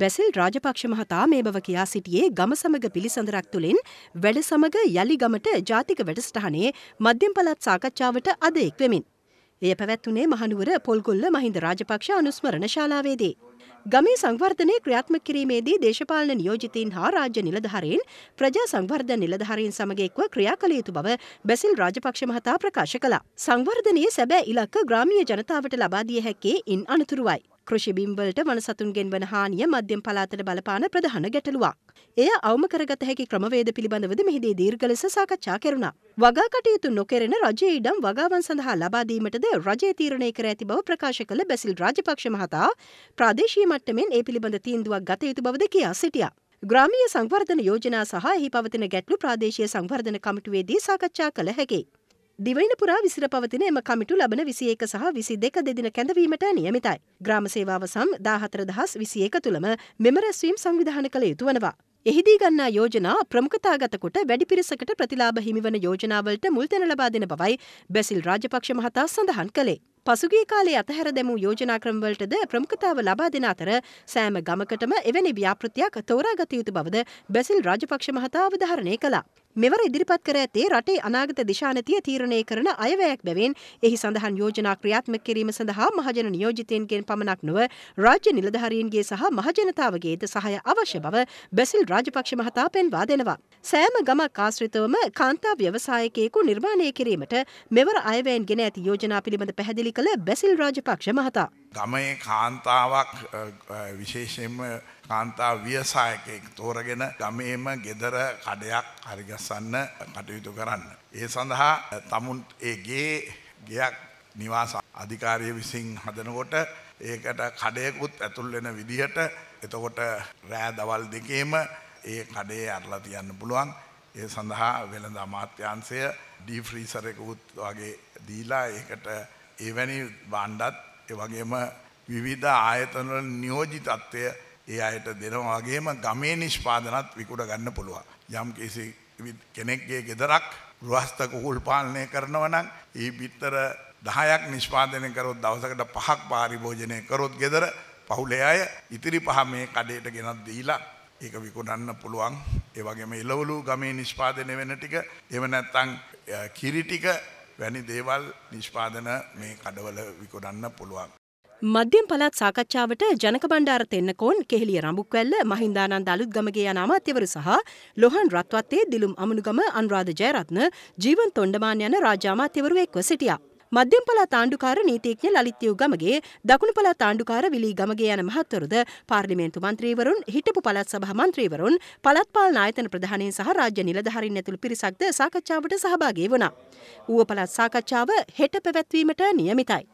බැසිල් රාජපක්ෂ මහතා මේ බව කියා සිටියේ ගම සමග පිළිසඳරක් තුළින් වැඩ සමග යළි ගමට ජාතික වැඩස්ටහනේ මධ්‍යම් පළත් සාකච්ඡාවට අද එක්වෙමින්. එය පැවැත්වුණේ මහනුවර පොල්ගොල්ල මහින්ද රාජපක්ෂ අනුස්මරණ ශාලාවේදී. ගමේ සංවර්ධනය ක්‍රියාත්මක කිරීමේදී දේශපාලන නියෝජිතීන් හා රාජ්‍ය නිලධහරයෙන් ප්‍රජා සංවර්ධ නිලධහරයෙන් සමගෙක්ව ක්‍රියා කළ යුතු බව බැසිල් රාජපක්ෂ මහතා ප්‍රකාශ කළා. සංවර්ධනයේ සැබෑ ඉලක්ක ග්‍රාමීය ජනතාවට ලබාදිය හැක්කේ ඉන් අනතුරුවයි. කෘෂිබිම්වලට වනසතුන්ගෙන් වන හානිය මධ්‍යම් පලාතට බලපාන ප්‍රධාන ගැටලුවක්. එය අවම කරගත හැකි ක්‍රමවේද පිළිබඳවද මෙහිදී දීර්ඝ ලෙස සාකච්ඡා කෙරුණා. වගා කටයුතු නොකෙරෙන රජයේ ඉඩම් වගාවන් සඳහා ලබා දීමටද රජය තීරණය කර ඇති බව ප්‍රකාශ කළ බැසිල් රාජපක්ෂ මහතා ප්‍රාදේශීය මට්ටමින් ඒ පිළිබඳ තීන්දුවක් ගත යුතු බවද කියා සිටියා. ග්‍රාමීය සංවර්ධන යෝජනා සහ එහි පවතින ගැටලු ප්‍රාදේශීය සංවර්ධන කමිටුවේදී සාකච්ඡා කළ හැකි. දිවයින පුරා විසිර පවතින එම කමිටු ලබන විසි ඒක සහ විසි දෙක දෙදින කැඳවීමට නියමිතයි. ග්‍රාම සේවාව සම් දාහතර දහස් විසි එක තුළම මෙම රැස්වීම් සංවිධාන කළ යුතු වනවා. එහිදී ගන්නා යෝජනා ප්‍රමුඛතාගතකොට වැඩි පිරිසකට ප්‍රතිලාභ හිමිවන යෝජනාවලට මුල්තැන ලබා දෙන බවයි බැසිල් රාජපක්ෂ මහතා සඳහන් කළේ. පසුගිය කාලේ අතහැර දැමූ යෝජනා ක්‍රමවලටද ප්‍රමුඛතාව ලබා දෙන අතර සෑම ගමකටම එවැනි ව්‍යාපෘතියක් තෝරාගත යුතු බවද බැසිල් රාජපක්ෂ මහතා අවධාරණය කළා. මෙවර ඉදිරිපත් කර ඇත්තේ රටේ අනාගත දිශානතිය තීරණය කරන අයවැයක් බැවින් එහි සඳහන් යෝජනා ක්‍රියාත්මක කිරීම සඳහා මහජන නියෝජිතයන්ගෙන් පමණක් නොව රාජ්‍ය නිලධාරීන්ගේ සහ මහජනතාවගේද සහය අවශ්‍ය බව බැසිල් රාජපක්ෂ මහතා පෙන්වා දෙනවා. සෑම ගමක් ආශ්‍රිතවම කාන්තා ව්‍යවසායකයෙකු නිර්මාණය කිරීමට මෙවර අයවැයෙන් ගෙන ඇති යෝජනා පිළිබඳ පැහැදිලි කළ බැසිල් රාජපක්ෂ මහතා. ගමේ කාන්තාවක් විශේෂයෙන්ම කාන්තා ව්‍යසායකයෙක් තෝරගෙන ගමේම ගෙදර කඩයක් හරිගස්සන්න කටයුතු කරන්න. ඒ සඳහා තමුන් ඒගේ ගයක් නිවාස අධිකාරය විසින් හදනකොට ඒකට කඩයකුත් ඇතුල් වෙන විදිහට එතකොට රෑ දවල් දෙකේම ඒ කඩේ අරලා තියන්න පුළුවන් ඒ සඳහා වෙළඳ අමාත්‍යංශය ඩීෆ්‍රීසරයකුත් වගේ දීලා ඒකට එවැනි බණ්ඩත් වගේම විවිධ ආයතනවල නියෝජිතත්වය ඒ අයට දෙනවා වගේම ගමේ නිෂ්පාදනත් විකුඩ ගන්න පුළුවන්. යම් කිසි කෙනෙක්ගේ ගෙදරක් ගෘහස්ථ කුහුල් පාලනය කරනවා නම් ඒ පිටතර 10ක් නිෂ්පාදනය කරොත් දවසකට පහක් පාරිභෝජනය කරොත් ගෙදර පහුලේ අය ඉතිරි පහ මේ කඩේට ගෙනත් දීලා ඒක විකුණන්න පුළුවන්. ඒ වගේම එළවලු ගමේ නිෂ්පාදනය වෙන ටික එහෙම නැත්නම් කිරි ටික වැනි දේවල් නිෂ්පාදන මේ කඩවල විකොඩන්න පුළුවන්. මධ්‍යම් පළත් සාකච්ඡාවට ජනක බණ්ඩාර තෙන්නකෝන් කෙහෙලිය රඹුක්වැල්ල මහින්දානන්ද අලුත්ගමගේ යන අමාත්‍යවරු සහ ලොහන් රත්වත්තේ දිලුම් අමනුගම අනුරාධ ජයරත්න ජීවන් තොණ්ඩමාන් යන රාජ්‍ය අමාත්‍යවරු එක්ව සිටියා. මධ්‍යම පළාත් ආණ්ඩුකාර නීතිඥ ලලිත් යුගමගේ දකුණු පළාත් ආණ්ඩුකාර විලී ගමගේ යන මහත්වරුද පාර්ලිමේන්තු මන්ත්‍රීවරුන් හිටපු පළාත් සභා මන්ත්‍රීවරුන් පළාත් පාලන ආයතන ප්‍රධානීන් සහ රාජ්‍ය නිලධාරීන් ඇතුළු පිරිසක්ද සාකච්ඡාවට සහභාගී වුණා. ඌව පළාත් සාකච්ඡාව හෙට පැවැත්වීමට නියමිතයි.